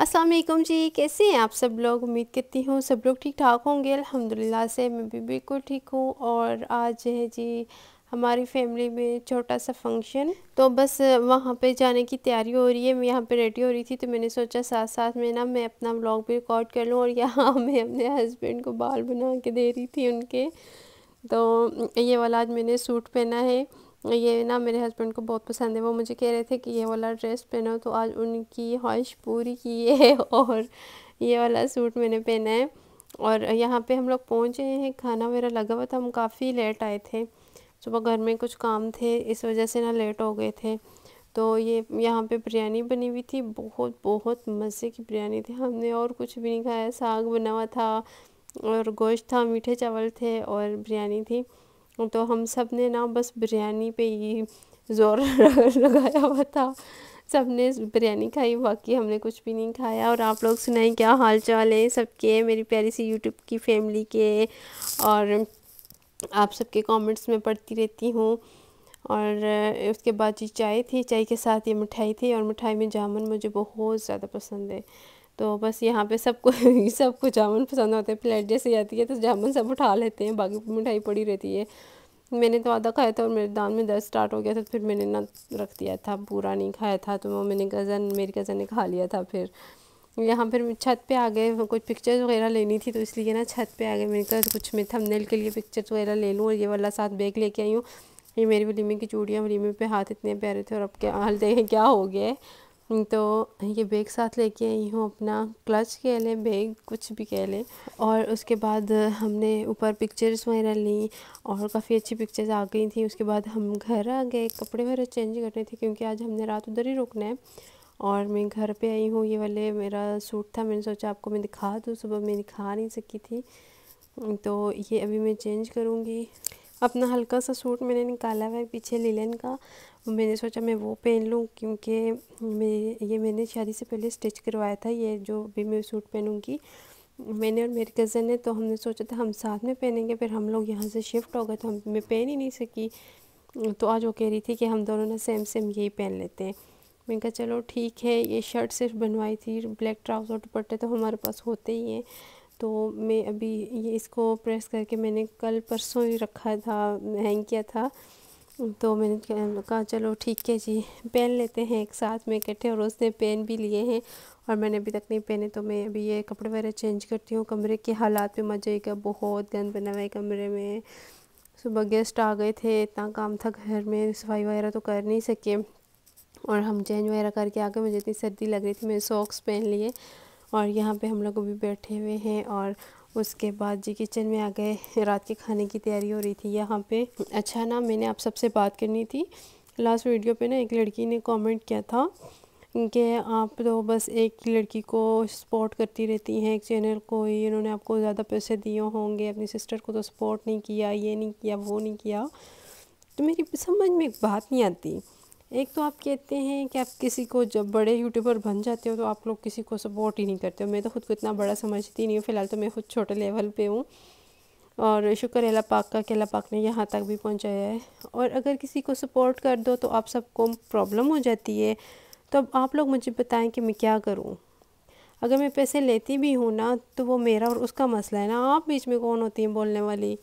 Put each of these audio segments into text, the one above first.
अस्सलाम वालेकुम जी कैसे हैं आप सब लोग उम्मीद करती हूँ सब लोग ठीक ठाक होंगे अल्हम्दुलिल्लाह से मैं भी बिल्कुल ठीक हूँ और आज है जी हमारी फैमिली में छोटा सा फंक्शन तो बस वहाँ पे जाने की तैयारी हो रही है मैं यहाँ पे रेडी हो रही थी तो मैंने सोचा साथ साथ में ना मैं अपना व्लॉग भी रिकॉर्ड कर लूँ और यहाँ मैं अपने हस्बैंड को बाल बना के दे रही थी उनके तो ये वाला आज मैंने सूट पहना है ये ना मेरे हस्बैंड को बहुत पसंद है वो मुझे कह रहे थे कि ये वाला ड्रेस पहनो तो आज उनकी ख्वाहिश पूरी की है और ये वाला सूट मैंने पहना है और यहाँ पे हम लोग पहुँचे हैं खाना वगैरह लगा हुआ था हम काफ़ी लेट आए थे सुबह घर में कुछ काम थे इस वजह से ना लेट हो गए थे तो ये यहाँ पे बिरयानी बनी हुई थी बहुत बहुत मज़े की बिरयानी थी हमने और कुछ भी नहीं खाया साग बना हुआ था और गोश्त था मीठे चावल थे और बिरयानी थी तो हम सब ने ना बस बिरयानी पे ही ज़ोर लगाया हुआ था सब ने बिरयानी खाई बाकी हमने कुछ भी नहीं खाया और आप लोग सुनाएं क्या हाल चाल है सबके मेरी प्यारी सी यूट्यूब की फैमिली के और आप सबके कमेंट्स में पढ़ती रहती हूँ और उसके बाद जी चाय थी चाय के साथ ये मिठाई थी और मिठाई में जामुन मुझे बहुत ज़्यादा पसंद है तो बस यहाँ पे सबको सबको जामुन पसंद होते हैं प्लेट जैसे आती है तो जामुन सब उठा लेते हैं बाकी मिठाई पड़ी रहती है मैंने तो आधा खाया था और मेरे दान में दर्द स्टार्ट हो गया था तो फिर मैंने ना रख दिया था पूरा नहीं खाया था तो वो मैंने कज़न मेरी कज़न ने खा लिया था फिर यहाँ पर छत पे आ गए कुछ पिक्चर्स वगैरह लेनी थी तो इसलिए ना छत पे आ गए मैंने कहा कुछ मैं थंबनेल के लिए पिक्चर्स वगैरह ले लूँ और ये वाला साथ बैग लेके आई हूँ ये मेरी वलीमे की चूड़ियाँ वलीमे पे हाथ इतने प्यारे थे और अब क्या हाल देखें क्या हो गया है तो ये बैग साथ लेके आई हूँ अपना क्लच कह लें बैग कुछ भी कह लें और उसके बाद हमने ऊपर पिक्चर्स वगैरह ली और काफ़ी अच्छी पिक्चर्स आ गई थी उसके बाद हम घर आ गए कपड़े वगैरह चेंज करने थे क्योंकि आज हमने रात उधर ही रुकना है और मैं घर पे आई हूँ ये वाले मेरा सूट था मैंने सोचा आपको मैं दिखा दूँ सुबह मैं दिखा नहीं सकी थी तो ये अभी मैं चेंज करूँगी अपना हल्का सा सूट मैंने निकाला हुआ है पीछे लिलन का तो मैंने सोचा मैं वो पहन लूँ क्योंकि मैं ये मैंने शादी से पहले स्टिच करवाया था ये जो भी मैं सूट पहनूँगी मैंने और मेरी कज़न ने तो हमने सोचा था हम साथ में पहनेंगे फिर हम लोग यहाँ से शिफ्ट हो गए तो हम मैं पहन ही नहीं सकी तो आज वो कह रही थी कि हम दोनों ना सेम सेम यही पहन लेते हैं मैंने कहा चलो ठीक है ये शर्ट सिर्फ बनवाई थी ब्लैक ट्राउज़र दुपट्टे तो हमारे पास होते ही हैं तो मैं अभी ये इसको प्रेस करके मैंने कल परसों ही रखा था हैंग किया था तो मैंने कहा चलो ठीक है जी पेन लेते हैं एक साथ में इकट्ठे और उसने पेन भी लिए हैं और मैंने अभी तक नहीं पहने तो मैं अभी ये कपड़े वगैरह चेंज करती हूँ कमरे के हालात में मज़ा आएगा बहुत गंद बना हुआ है कमरे में सुबह गेस्ट आ गए थे इतना काम था घर में सफाई वगैरह तो कर नहीं सके और हम चेंज वगैरह करके आ गए मुझे इतनी सर्दी लग रही थी मैंने सॉक्स पहन लिए और यहाँ पर हम लोग अभी बैठे हुए हैं और उसके बाद जी किचन में आ गए रात के खाने की तैयारी हो रही थी यहाँ पे अच्छा ना मैंने आप सबसे बात करनी थी लास्ट वीडियो पे ना एक लड़की ने कमेंट किया था कि आप तो बस एक लड़की को सपोर्ट करती रहती हैं एक चैनल को ही इन्होंने आपको ज़्यादा पैसे दिए होंगे अपनी सिस्टर को तो सपोर्ट नहीं किया ये नहीं किया वो नहीं किया तो मेरी समझ में एक बात नहीं आती एक तो आप कहते हैं कि आप किसी को जब बड़े यूट्यूबर बन जाते हो तो आप लोग किसी को सपोर्ट ही नहीं करते हो मैं तो खुद को इतना बड़ा समझती नहीं हूँ फ़िलहाल तो मैं खुद छोटे लेवल पे हूँ और शुक्र अल्लाह पाक का कि अल्लाह पाक ने यहाँ तक भी पहुँचाया है और अगर किसी को सपोर्ट कर दो तो आप सबको प्रॉब्लम हो जाती है तो अब आप लोग मुझे बताएं कि मैं क्या करूँ अगर मैं पैसे लेती भी हूँ ना तो वो मेरा और उसका मसला है ना आप बीच में कौन होती हैं बोलने वाली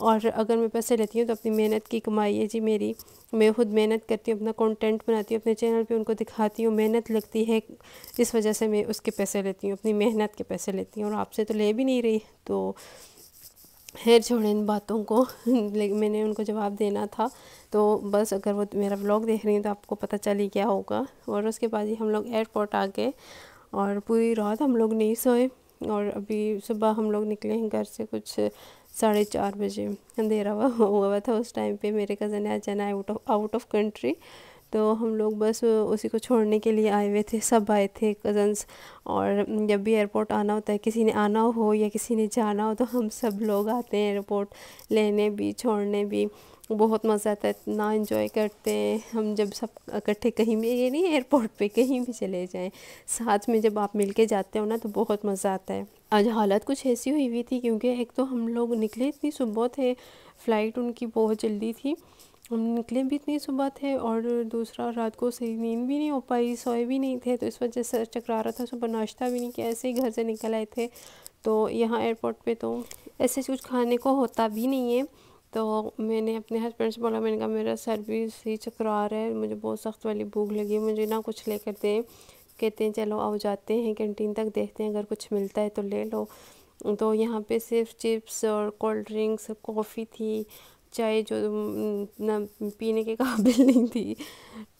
और अगर मैं पैसे लेती हूँ तो अपनी मेहनत की कमाई है जी मेरी मैं खुद मेहनत करती हूँ अपना कंटेंट बनाती हूँ अपने चैनल पे उनको दिखाती हूँ मेहनत लगती है इस वजह से मैं उसके पैसे लेती हूँ अपनी मेहनत के पैसे लेती हूँ और आपसे तो ले भी नहीं रही तो है छोड़ें इन बातों को मैंने उनको जवाब देना था तो बस अगर वो मेरा ब्लॉग देख रही हैं तो आपको पता चल ही क्या होगा और उसके बाद ही हम लोग एयरपोर्ट आ गए और पूरी रात हम लोग नहीं सोए और अभी सुबह हम लोग निकले हैं घर से कुछ साढ़े चार बजे अंधेरा हुआ हुआ था उस टाइम पे मेरे कज़न ने आज जाना out of out of country तो हम लोग बस उसी को छोड़ने के लिए आए हुए थे सब आए थे कज़न्स और जब भी एयरपोर्ट आना होता है किसी ने आना हो या किसी ने जाना हो तो हम सब लोग आते हैं एयरपोर्ट लेने भी छोड़ने भी बहुत मज़ा आता है इतना इन्जॉय करते हैं हम जब सब इकट्ठे कहीं भी ये नहीं एयरपोर्ट पे कहीं भी चले जाएं साथ में जब आप मिलके जाते हो ना तो बहुत मज़ा आता है आज हालत कुछ ऐसी हुई हुई थी क्योंकि एक तो हम लोग निकले इतनी सुबह थे फ़्लाइट उनकी बहुत जल्दी थी हम निकले भी इतनी सुबह थे और दूसरा रात को सही नींद भी नहीं हो पाई सोए भी नहीं थे तो इस वजह से चकरा रहा था सुबह नाश्ता भी नहीं किया ऐसे ही घर से निकल आए थे तो यहाँ एयरपोर्ट पे तो ऐसे कुछ खाने को होता भी नहीं है तो मैंने अपने हस्बैंड से बोला मैंने कहा मेरा सर भी ही चकरा रहा है मुझे बहुत सख्त वाली भूख लगी मुझे ना कुछ लेकर दें कहते हैं चलो आओ जाते हैं कैंटीन तक देखते हैं अगर कुछ मिलता है तो ले लो तो यहाँ पे सिर्फ चिप्स और कोल्ड ड्रिंक्स कॉफ़ी थी चाय जो ना पीने के काबिल नहीं थी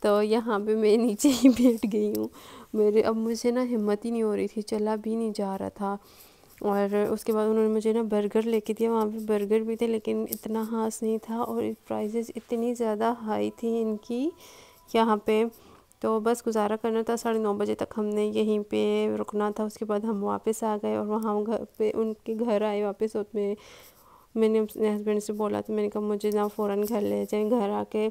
तो यहाँ पे मैं नीचे ही बैठ गई हूँ मेरे अब मुझे ना हिम्मत ही नहीं हो रही थी चला भी नहीं जा रहा था और उसके बाद उन्होंने मुझे ना बर्गर लेके दिया वहाँ पे बर्गर भी थे लेकिन इतना खास नहीं था और प्राइजेज इतनी ज़्यादा हाई थी इनकी यहाँ पे तो बस गुजारा करना था साढ़े नौ बजे तक हमने यहीं पे रुकना था उसके बाद हम वापस आ गए और वहाँ घर पे उनके घर आए वापस उसमें मैंने अपने हस्बैंड से बोला तो मैंने कहा मुझे ना फ़ौरन घर ले जाएँ घर आके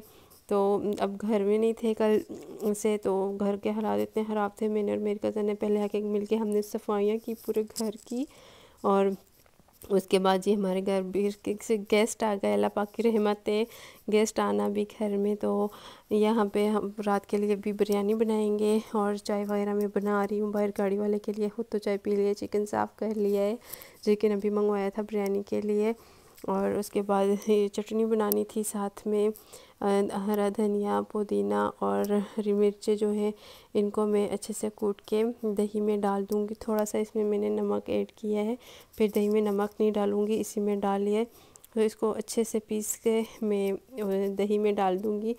तो अब घर में नहीं थे कल से तो घर के हालात इतने ख़राब थे मैंने और मेरे कज़न ने पहले आके मिल के हमने सफाइयाँ की पूरे घर की और उसके बाद जी हमारे घर भी से गेस्ट आ गए अल्लाह पाक की रहमत है गेस्ट आना भी घर में तो यहाँ पे हम रात के लिए भी बिरयानी बनाएंगे और चाय वगैरह मैं बना रही हूँ बाहर गाड़ी वाले के लिए खुद तो चाय पी लिए चिकन साफ़ कर लिया है चिकन अभी मंगवाया था बिरयानी के लिए और उसके बाद ये चटनी बनानी थी साथ में हरा धनिया पुदीना और हरी मिर्चें जो है इनको मैं अच्छे से कूट के दही में डाल दूँगी थोड़ा सा इसमें मैंने नमक ऐड किया है फिर दही में नमक नहीं डालूँगी इसी में डालिए तो इसको अच्छे से पीस के मैं दही में डाल दूँगी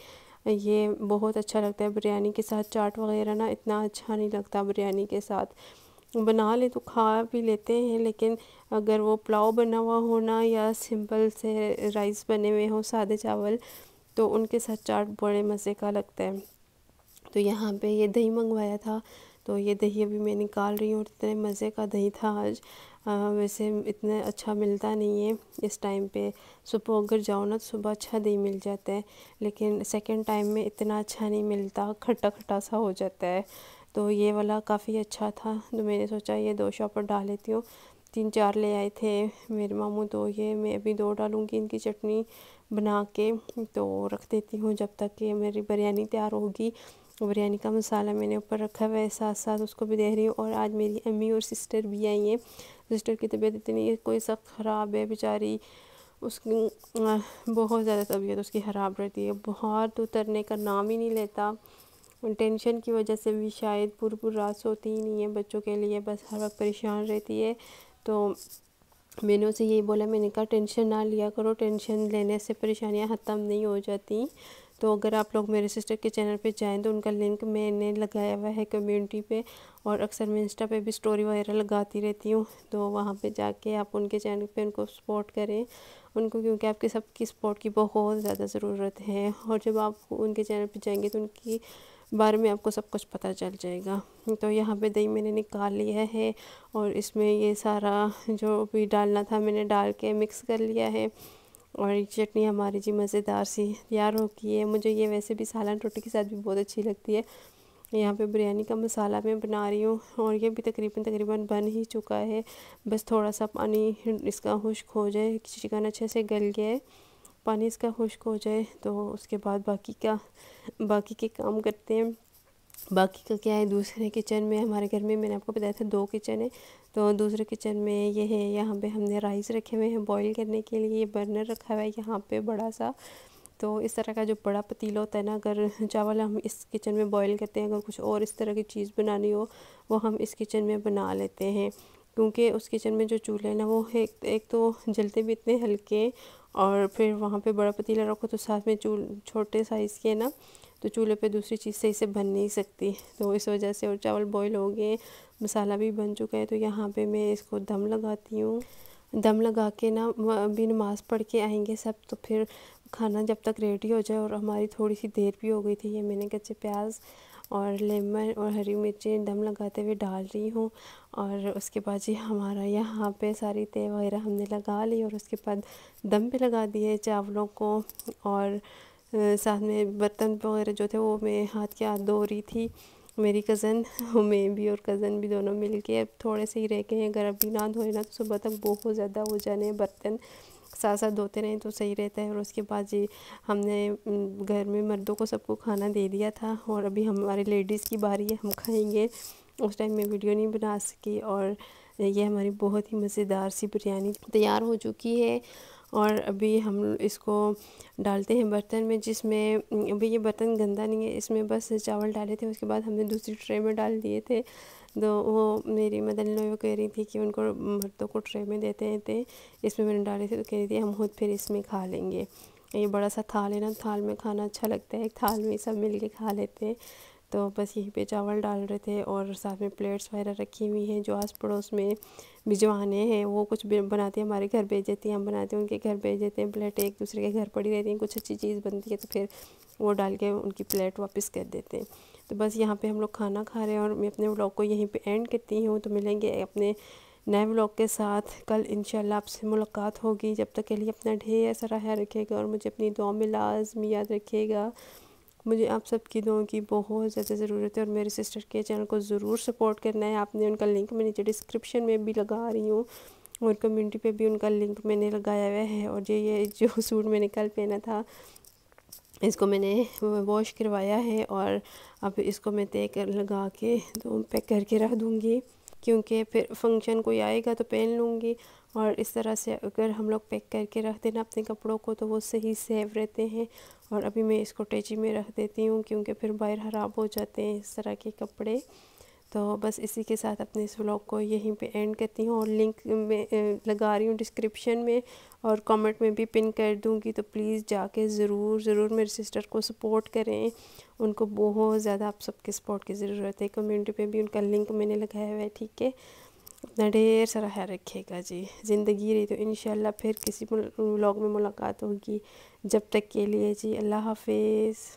ये बहुत अच्छा लगता है बिरयानी के साथ चाट वगैरह ना इतना अच्छा नहीं लगता बिरयानी के साथ बना ले तो खा भी लेते हैं लेकिन अगर वो पुलाव बना हुआ होना या सिंपल से राइस बने हुए हों सादे चावल तो उनके साथ चाट बड़े मज़े का लगता है तो यहाँ पे ये दही मंगवाया था तो ये दही अभी मैं निकाल रही हूँ इतने मज़े का दही था आज आ, वैसे इतना अच्छा मिलता नहीं है इस टाइम पे सुबह अगर जाओ ना तो सुबह अच्छा दही मिल जाता है लेकिन सेकंड टाइम में इतना अच्छा नहीं मिलता खट्टा खट्टा सा हो जाता है तो ये वाला काफ़ी अच्छा था तो मैंने सोचा ये दो शॉपर डाल लेती हूँ तीन चार ले आए थे मेरे मामू तो ये मैं अभी दो डालूँगी इनकी चटनी बना के तो रख देती हूँ जब तक कि मेरी बिरयानी तैयार होगी बिरयानी का मसाला मैंने ऊपर रखा हुआ है साथ साथ उसको भी दे रही हूँ और आज मेरी अम्मी और सिस्टर भी आई हैं सिस्टर की तबीयत इतनी कोई सख्त ख़राब है बेचारी उसकी बहुत ज़्यादा तबीयत उसकी ख़राब रहती है बहुत उतरने का नाम ही नहीं लेता टेंशन की वजह से भी शायद पूरी पूरी रात सोती ही नहीं है बच्चों के लिए बस हर वक्त परेशान रहती है तो मैंने उसे यही बोला मैंने कहा टेंशन ना लिया करो टेंशन लेने से परेशानियां ख़त्म नहीं हो जाती तो अगर आप लोग मेरे सिस्टर के चैनल पे जाएं तो उनका लिंक मैंने लगाया हुआ है कम्युनिटी पे और अक्सर मैं इंस्टा पे भी स्टोरी वगैरह लगाती रहती हूँ तो वहाँ पे जाके आप उनके चैनल पे उनको सपोर्ट करें उनको क्योंकि आपके सबकी सपोर्ट की बहुत ज़्यादा ज़रूरत है और जब आप उनके चैनल पर जाएंगे तो उनकी बारे में आपको सब कुछ पता चल जाएगा तो यहाँ पे दही मैंने निकाल लिया है और इसमें ये सारा जो भी डालना था मैंने डाल के मिक्स कर लिया है और ये चटनी हमारी जी मज़ेदार सी तैयार हो गई है मुझे ये वैसे भी सालन रोटी के साथ भी बहुत अच्छी लगती है यहाँ पे बिरयानी का मसाला मैं बना रही हूँ और ये भी तकरीबन तकरीबन बन ही चुका है बस थोड़ा सा पानी इसका खुश्क हो जाए चिकन अच्छे से गल गया है पानी इसका खुश्क हो जाए तो उसके बाद बाकी का बाकी के काम करते हैं बाकी का क्या है दूसरे किचन में हमारे घर में मैंने आपको बताया था दो किचन है तो दूसरे किचन में ये है यहाँ पे हमने राइस रखे हुए हैं बॉईल करने के लिए ये बर्नर रखा हुआ है यहाँ पे बड़ा सा तो इस तरह का जो बड़ा पतीला होता है ना अगर चावल हम इस किचन में बॉईल करते हैं अगर कुछ और इस तरह की चीज़ बनानी हो वो हम इस किचन में बना लेते हैं क्योंकि उस किचन में जो चूल्हे ना वो एक एक तो जलते भी इतने हल्के और फिर वहाँ पे बड़ा पतीला रखो तो साथ में चूल छोटे साइज़ के ना तो चूल्हे पे दूसरी चीज़ से इसे बन नहीं सकती तो इस वजह से और चावल बॉईल हो गए मसाला भी बन चुका है तो यहाँ पे मैं इसको दम लगाती हूँ दम लगा के ना अभी नमाज़ पढ़ के आएंगे सब तो फिर खाना जब तक रेडी हो जाए और हमारी थोड़ी सी देर भी हो गई थी ये मैंने कच्चे प्याज और लेमन और हरी मिर्चें दम लगाते हुए डाल रही हूँ और उसके बाद जी हमारा यहाँ पे सारी तेल वगैरह हमने लगा ली और उसके बाद दम पे लगा दिए चावलों को और साथ में बर्तन वगैरह जो थे वो मैं हाथ के हाथ धो रही थी मेरी कज़न मैं भी और कज़न भी दोनों मिल के अब थोड़े से ही रह गए हैं अगर अभी ना धोए ना तो सुबह तक बहुत ज़्यादा हो जाने बर्तन साथ साथ धोते रहें तो सही रहता है और उसके बाद जी हमने घर में मर्दों को सबको खाना दे दिया था और अभी हमारे लेडीज़ की बारी है हम खाएंगे उस टाइम मैं वीडियो नहीं बना सकी और ये हमारी बहुत ही मज़ेदार सी बिरयानी तैयार हो चुकी है और अभी हम इसको डालते हैं बर्तन में जिसमें अभी ये बर्तन गंदा नहीं है इसमें बस चावल डाले थे उसके बाद हमने दूसरी ट्रे में डाल दिए थे तो वो मेरी मदर ने वो कह रही थी कि उनको मर्दों को ट्रे में देते हैं थे तो इसमें मैंने डाले थे तो कह रही थी हम खुद फिर इसमें खा लेंगे ये बड़ा सा थाल है ना थाल में खाना अच्छा लगता है एक थाल में सब मिल के खा लेते हैं तो बस यहीं पे चावल डाल रहे थे और साथ में प्लेट्स वगैरह रखी हुई हैं जो आस पड़ोस में भिजवाने हैं वो कुछ बनाते हैं हमारे घर भेज देती हैं हम बनाते हैं उनके घर भेज देते हैं प्लेट एक दूसरे के घर पड़ी रहती हैं कुछ अच्छी चीज़ बनती है तो फिर वो डाल के उनकी प्लेट वापस कर देते हैं तो बस यहाँ पर हम लोग खाना खा रहे हैं और मैं अपने ब्लॉग को यहीं पर एंड करती हूँ तो मिलेंगे अपने नए ब्लॉग के साथ कल इंशाल्लाह आपसे मुलाकात होगी जब तक के लिए अपना ढेर सारा ख्याल रखेगा और मुझे अपनी दुआ में लाजमी याद रखेगा मुझे आप सबकी दुआओं की बहुत ज़्यादा ज़रूरत है और मेरे सिस्टर के चैनल को ज़रूर सपोर्ट करना है आपने उनका लिंक मैं नीचे डिस्क्रिप्शन में भी लगा रही हूँ और कम्युनिटी पे भी उनका लिंक मैंने लगाया हुआ है और ये ये जो सूट मैंने कल पहना था इसको मैंने वॉश करवाया है और अब इसको मैं तय कर लगा के तो पैक करके रख दूँगी क्योंकि फिर फंक्शन कोई आएगा तो पहन लूँगी और इस तरह से अगर हम लोग पैक करके रख देना अपने कपड़ों को तो वो सही सेव रहते हैं और अभी मैं इसको टेची में रख देती हूँ क्योंकि फिर बाहर ख़राब हो जाते हैं इस तरह के कपड़े तो बस इसी के साथ अपने इस व्लॉग को यहीं पे एंड करती हूँ और लिंक में लगा रही हूँ डिस्क्रिप्शन में और कमेंट में भी पिन कर दूँगी तो प्लीज़ जाके ज़रूर ज़रूर मेरे सिस्टर को सपोर्ट करें उनको बहुत ज़्यादा आप सबके सपोर्ट की ज़रूरत है कम्युनिटी पे भी उनका लिंक मैंने लगाया हुआ है ठीक है अपना ढेर सारा ख्याल रखिएगा जी ज़िंदगी रही तो इन फिर किसी व्लॉग में मुलाकात होगी जब तक के लिए जी अल्लाह हाफिज़